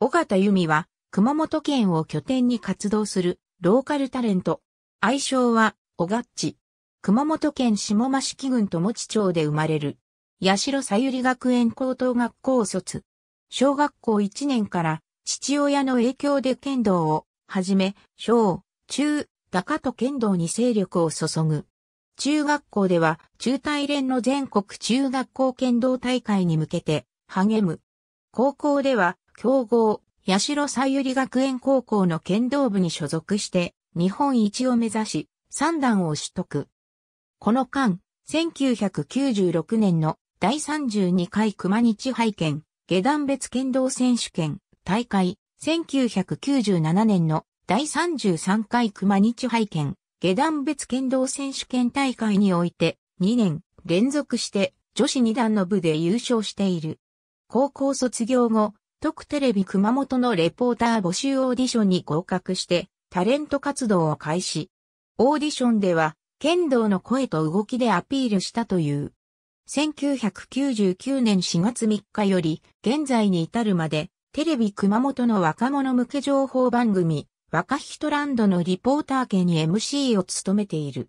尾形由美は、熊本県を拠点に活動するローカルタレント。愛称は、尾ガッチ。熊本県下益木郡友地町で生まれる。八代さゆり学園高等学校卒。小学校1年から父親の影響で剣道をはじめ、小、中、高と剣道に勢力を注ぐ。中学校では中大連の全国中学校剣道大会に向けて励む。高校では強豪、八代さゆり学園高校の剣道部に所属して、日本一を目指し、三段を取得。この間、1996年の第32回熊日拝見、下段別剣道選手権、大会、1997年の第33回熊日拝見、下段別剣道選手権大会において、2年連続して女子2段の部で優勝している。高校卒業後、特テレビ熊本のレポーター募集オーディションに合格して、タレント活動を開始。オーディションでは、剣道の声と動きでアピールしたという。1999年4月3日より、現在に至るまで、テレビ熊本の若者向け情報番組、若ヒトランドのリポーター家に MC を務めている。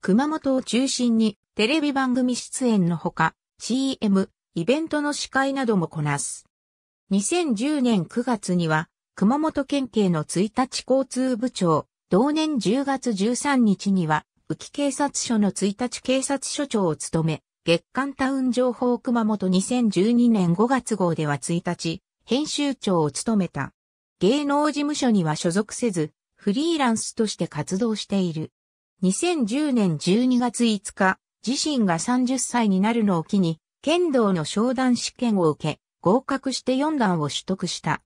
熊本を中心にテレビ番組出演のほか、CM、イベントの司会などもこなす。2010年9月には、熊本県警の1日交通部長、同年10月13日には、宇城警察署の1日警察署長を務め、月刊タウン情報熊本2012年5月号では1日、編集長を務めた。芸能事務所には所属せず、フリーランスとして活動している。2010年12月5日、自身が30歳になるのを機に、剣道の商談試験を受け、合格して4段を取得した。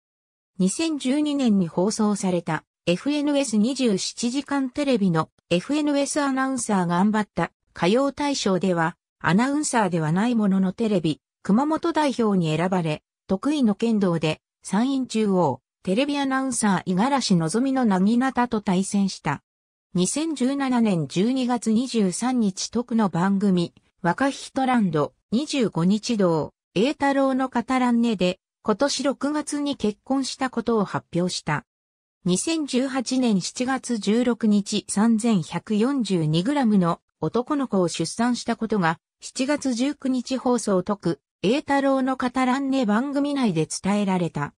2012年に放送された FNS27 時間テレビの FNS アナウンサーが頑張った歌謡大賞ではアナウンサーではないもののテレビ熊本代表に選ばれ得意の剣道で山陰中央テレビアナウンサー五十嵐のぞみのなぎなたと対戦した。2017年12月23日特の番組、若ヒトランド25日堂栄太郎のカタランネで、今年6月に結婚したことを発表した。2018年7月16日 3142g の男の子を出産したことが7月19日放送特、栄太郎のカタランネ番組内で伝えられた。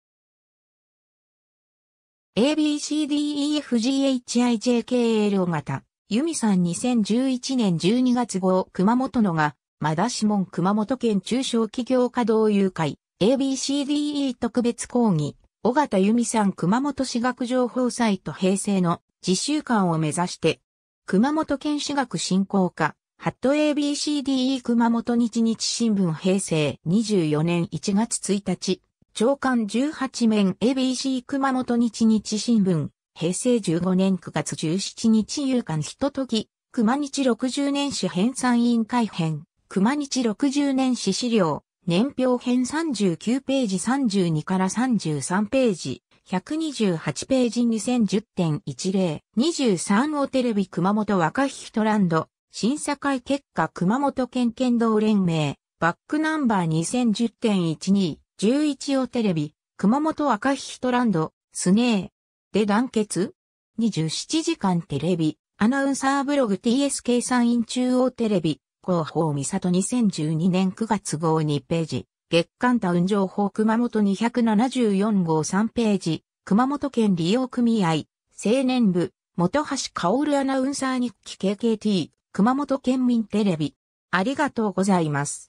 ABCDEFGHIJKL 型、ユミさん2011年12月号熊本のがまだしもん熊本県中小企業稼働誘拐、ABCDE 特別講義、小形由美さん熊本私学情報サイト平成の自習館を目指して、熊本県私学振興課、ハット ABCDE 熊本日日新聞平成24年1月1日、長官18面 ABC 熊本日日新聞、平成15年9月17日夕刊ひととき、熊日60年史編纂委員会編。熊日60年史資料、年表編39ページ32から33ページ、128ページ2010.10、23をテレビ熊本若ヒトランド、審査会結果熊本県剣道連盟、バックナンバー2010.12、11をテレビ、熊本若ヒトランド、スネー、で団結 ?27 時間テレビ、アナウンサーブログ TSK イン中央テレビ、広報美里2012年9月号2ページ、月間タウン情報熊本274号3ページ、熊本県利用組合、青年部、本橋薫アナウンサー日記 KKT、熊本県民テレビ。ありがとうございます。